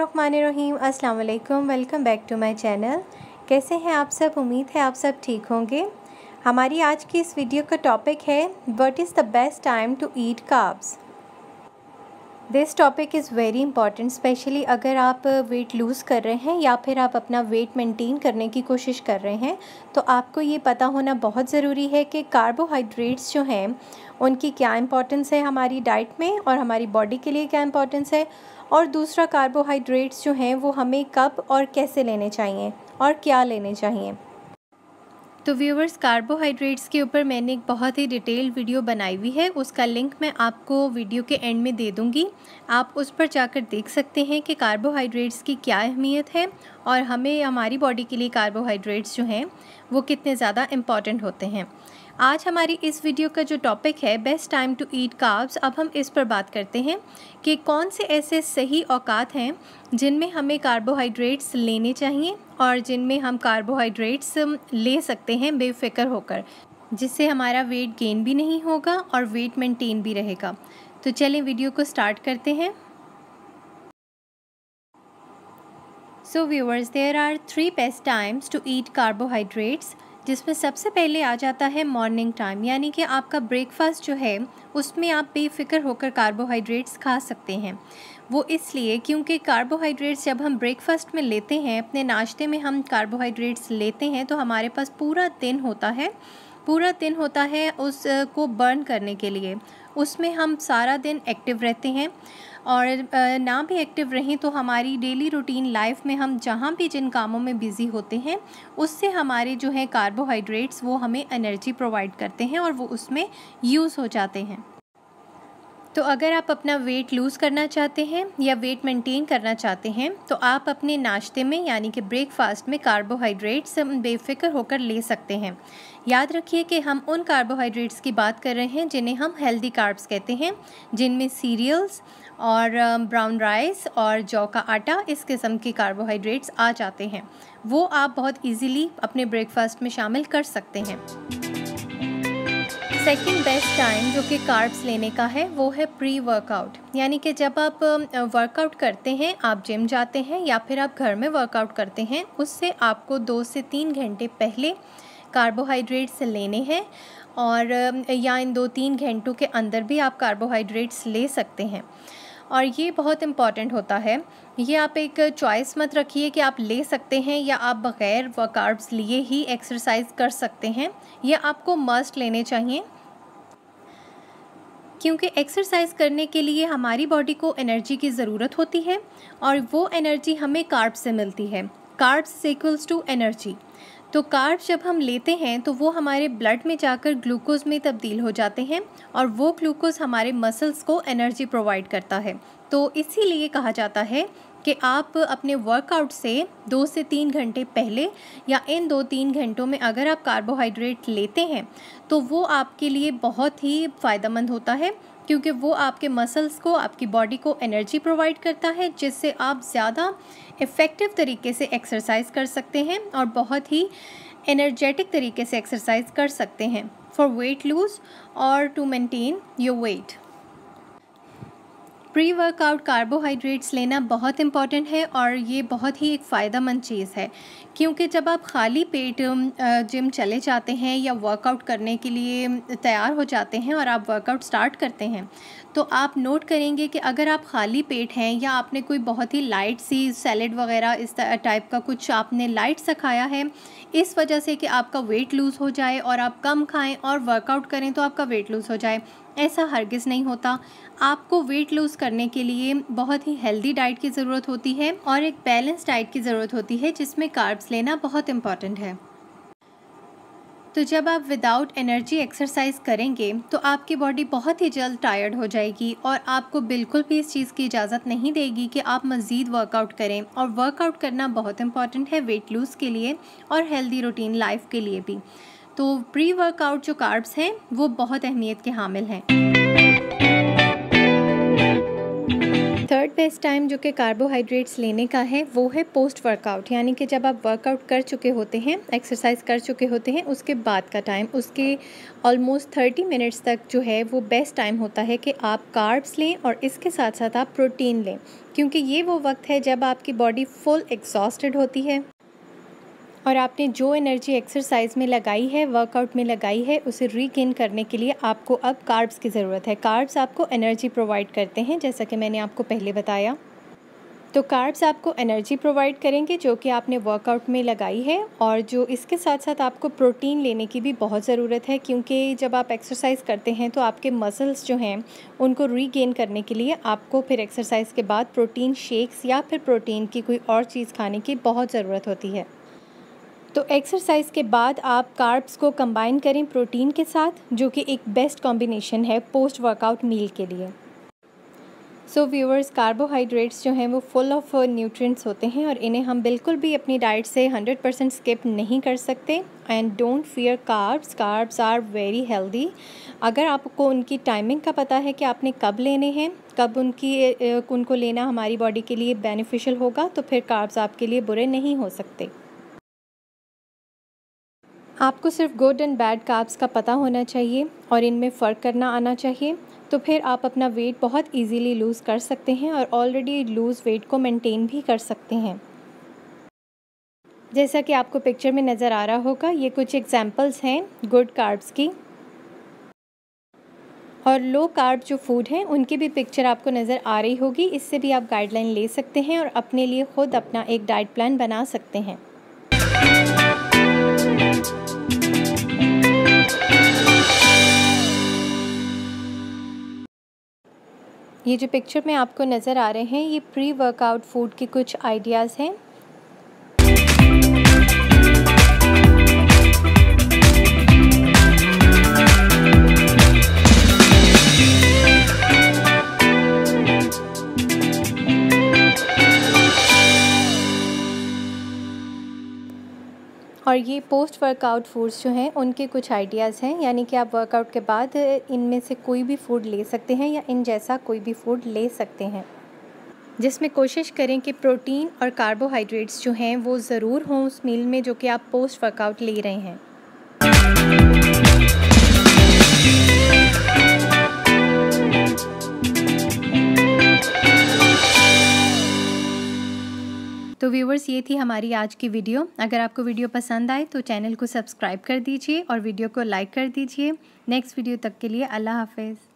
बसमीम अस्सलाम वालेकुम welcome back to my channel कैसे हैं आप सब उम्मीद है आप सब ठीक होंगे हमारी आज की इस वीडियो का टॉपिक है what is the best time to eat carbs this topic is very important specially अगर आप वेट लूज़ कर रहे हैं या फिर आप अपना वेट मेंटेन करने की कोशिश कर रहे हैं तो आपको ये पता होना बहुत ज़रूरी है कि कार्बोहाइड्रेट्स जो हैं उनकी क्या इंपॉर्टेंस है हमारी डाइट में और हमारी बॉडी के लिए क्या इंपॉर्टेंस है और दूसरा कार्बोहाइड्रेट्स जो हैं वो हमें कब और कैसे लेने चाहिए और क्या लेने चाहिए तो व्यूवर्स कार्बोहाइड्रेट्स के ऊपर मैंने एक बहुत ही डिटेल वीडियो बनाई हुई है उसका लिंक मैं आपको वीडियो के एंड में दे दूँगी आप उस पर जाकर देख सकते हैं कि कार्बोहाइड्रेट्स की क्या अहमियत है और हमें हमारी बॉडी के लिए कार्बोहाइड्रेट्स जो हैं वो कितने ज़्यादा इम्पॉर्टेंट होते हैं आज हमारी इस वीडियो का जो टॉपिक है best time to eat carbs अब हम इस पर बात करते हैं कि कौन से ऐसे सही औकात हैं जिनमें हमें कार्बोहाइड्रेट्स लेने चाहिए और जिनमें हम कार्बोहाइड्रेट्स ले सकते हैं बेफिक्र होकर जिससे हमारा वेट गेन भी नहीं होगा और वेट मेंटेन भी रहेगा तो चलें वीडियो को स्टार्ट करते हैं so viewers there are three best times to eat carbohydrates जिसमें सबसे पहले आ जाता है मॉर्निंग टाइम यानी कि आपका ब्रेकफास्ट जो है उसमें आप बेफिक्र होकर कार्बोहाइड्रेट्स खा सकते हैं वो इसलिए क्योंकि कार्बोहाइड्रेट्स जब हम ब्रेकफास्ट में लेते हैं अपने नाश्ते में हम कार्बोहाइड्रेट्स लेते हैं तो हमारे पास पूरा दिन होता है पूरा दिन होता है उसको बर्न करने के लिए उसमें हम सारा दिन एक्टिव रहते हैं और ना भी एक्टिव रहें तो हमारी डेली रूटीन लाइफ में हम जहाँ भी जिन कामों में बिज़ी होते हैं उससे हमारे जो है कार्बोहाइड्रेट्स वो हमें एनर्जी प्रोवाइड करते हैं और वो उसमें यूज़ हो जाते हैं तो अगर आप अपना वेट लूज़ करना चाहते हैं या वेट मेंटेन करना चाहते हैं तो आप अपने नाश्ते में यानी कि ब्रेकफास्ट में कार्बोहाइड्रेट्स बेफिक्र होकर ले सकते हैं याद रखिए कि हम उन कार्बोहाइड्रेट्स की बात कर रहे हैं जिन्हें हम हेल्दी कार्ब्स कहते हैं जिनमें सीरियल्स और ब्राउन राइस और जौ का आटा इस किस्म के कार्बोहाइड्रेट्स आ जाते हैं वो आप बहुत इजीली अपने ब्रेकफास्ट में शामिल कर सकते हैं सेकेंड बेस्ट टाइम जो कि कार्ब्स लेने का है वो है प्री वर्कआउट यानी कि जब आप वर्कआउट करते हैं आप जिम जाते हैं या फिर आप घर में वर्कआउट करते हैं उससे आपको दो से तीन घंटे पहले कार्बोहाइड्रेट्स लेने हैं और या इन दो तीन घंटों के अंदर भी आप कार्बोहाइड्रेट्स ले सकते हैं और ये बहुत इम्पॉर्टेंट होता है ये आप एक चॉइस मत रखिए कि आप ले सकते हैं या आप बग़ैर कार्ब्स लिए ही एक्सरसाइज कर सकते हैं ये आपको मस्ट लेने चाहिए क्योंकि एक्सरसाइज करने के लिए हमारी बॉडी को एनर्जी की ज़रूरत होती है और वो एनर्जी हमें कार्ब से मिलती है कार्ब्स इक्वल्स टू एनर्जी तो कार्ब जब हम लेते हैं तो वो हमारे ब्लड में जाकर ग्लूकोज में तब्दील हो जाते हैं और वो ग्लूकोज हमारे मसल्स को एनर्जी प्रोवाइड करता है तो इसीलिए कहा जाता है कि आप अपने वर्कआउट से दो से तीन घंटे पहले या इन दो तीन घंटों में अगर आप कार्बोहाइड्रेट लेते हैं तो वो आपके लिए बहुत ही फ़ायदेमंद होता है क्योंकि वो आपके मसल्स को आपकी बॉडी को एनर्जी प्रोवाइड करता है जिससे आप ज़्यादा इफ़ेक्टिव तरीके से एक्सरसाइज कर सकते हैं और बहुत ही एनर्जेटिक तरीके से एक्सरसाइज कर सकते हैं फॉर वेट लूज़ और to maintain your weight pre workout carbohydrates लेना बहुत इम्पॉर्टेंट है और ये बहुत ही एक फ़ायदा मंद चीज़ है क्योंकि जब आप खाली पेट जिम चले जाते हैं या वर्कआउट करने के लिए तैयार हो जाते हैं और आप वर्कआउट स्टार्ट करते हैं तो आप नोट करेंगे कि अगर आप खाली पेट हैं या आपने कोई बहुत ही लाइट सी सैलड वगैरह इस टाइप का कुछ आपने लाइट सा खाया है इस वजह से कि आपका वेट लूज़ हो जाए और आप कम खाएं और वर्कआउट करें तो आपका वेट लूज़ हो जाए ऐसा हरगिज़ नहीं होता आपको वेट लूज़ करने के लिए बहुत ही हेल्दी डाइट की ज़रूरत होती है और एक बैलेंस डाइट की ज़रूरत होती है जिसमें कार्ब्स लेना बहुत इंपॉर्टेंट है तो जब आप विदाउट एनर्जी एक्सरसाइज करेंगे तो आपकी बॉडी बहुत ही जल्द टायर्ड हो जाएगी और आपको बिल्कुल भी इस चीज़ की इजाज़त नहीं देगी कि आप मज़ीद वर्कआउट करें और वर्कआउट करना बहुत इंपॉर्टेंट है वेट लूज़ के लिए और हेल्दी रूटीन लाइफ के लिए भी तो प्री वर्कआउट जो कार्ब्स हैं वो बहुत अहमियत के हामिल हैं थर्ड बेस्ट टाइम जो कि कार्बोहाइड्रेट्स लेने का है वो है पोस्ट वर्कआउट यानी कि जब आप वर्कआउट कर चुके होते हैं एक्सरसाइज कर चुके होते हैं उसके बाद का टाइम उसके ऑलमोस्ट थर्टी मिनट्स तक जो है वो बेस्ट टाइम होता है कि आप कार्ब्स लें और इसके साथ साथ आप प्रोटीन लें क्योंकि ये वो वक्त है जब आपकी बॉडी फुल एग्जॉस्टेड होती है और आपने जो एनर्जी एक्सरसाइज में लगाई है वर्कआउट में लगाई है उसे रीगेन करने के लिए आपको अब कार्ब्स की ज़रूरत है कार्ब्स आपको एनर्जी प्रोवाइड करते हैं जैसा कि मैंने आपको पहले बताया तो कार्ब्स आपको एनर्जी प्रोवाइड करेंगे जो कि आपने वर्कआउट में लगाई है और जो इसके साथ साथ आपको प्रोटीन लेने की भी बहुत ज़रूरत है क्योंकि जब आप एक्सरसाइज करते हैं तो आपके मसल्स जो हैं उनको रीगेन करने के लिए आपको फिर एक्सरसाइज के बाद प्रोटीन शेक्स या फिर प्रोटीन की कोई और चीज़ खाने की बहुत ज़रूरत होती है तो एक्सरसाइज के बाद आप कार्ब्स को कंबाइन करें प्रोटीन के साथ जो कि एक बेस्ट कॉम्बिनेशन है पोस्ट वर्कआउट मील के लिए सो व्यूअर्स कार्बोहाइड्रेट्स जो हैं वो फुल ऑफ न्यूट्रिएंट्स होते हैं और इन्हें हम बिल्कुल भी अपनी डाइट से 100 परसेंट स्किप नहीं कर सकते and don't fear carbs carbs are very healthy अगर आपको उनकी टाइमिंग का पता है कि आपने कब लेने हैं कब उनकी उनको लेना हमारी बॉडी के लिए बेनिफिशियल होगा तो फिर कार्ब्स आपके लिए बुरे नहीं हो सकते आपको सिर्फ गुड एंड बैड कार्ब्स का पता होना चाहिए और इनमें फ़र्क करना आना चाहिए तो फिर आप अपना वेट बहुत इजीली लूज़ कर सकते हैं और ऑलरेडी लूज़ वेट को मेंटेन भी कर सकते हैं जैसा कि आपको पिक्चर में नज़र आ रहा होगा ये कुछ एग्जाम्पल्स हैं गुड कार्ब्स की और लो कार्ब जो फूड हैं उनकी भी पिक्चर आपको नज़र आ रही होगी इससे भी आप गाइडलाइन ले सकते हैं और अपने लिए ख़ुद अपना एक डाइट प्लान बना सकते हैं ये जो पिक्चर में आपको नज़र आ रहे हैं ये प्री वर्कआउट फूड के कुछ आइडियाज़ हैं और ये पोस्ट वर्कआउट फूड्स जो हैं उनके कुछ आइडियाज़ हैं यानी कि आप वर्कआउट के बाद इनमें से कोई भी फ़ूड ले सकते हैं या इन जैसा कोई भी फ़ूड ले सकते हैं जिसमें कोशिश करें कि प्रोटीन और कार्बोहाइड्रेट्स जो हैं वो ज़रूर हों उस मील में जो कि आप पोस्ट वर्कआउट ले रहे हैं तो व्यूवर्स ये थी हमारी आज की वीडियो अगर आपको वीडियो पसंद आए तो चैनल को सब्सक्राइब कर दीजिए और वीडियो को लाइक कर दीजिए नेक्स्ट वीडियो तक के लिए अल्लाह हाफिज़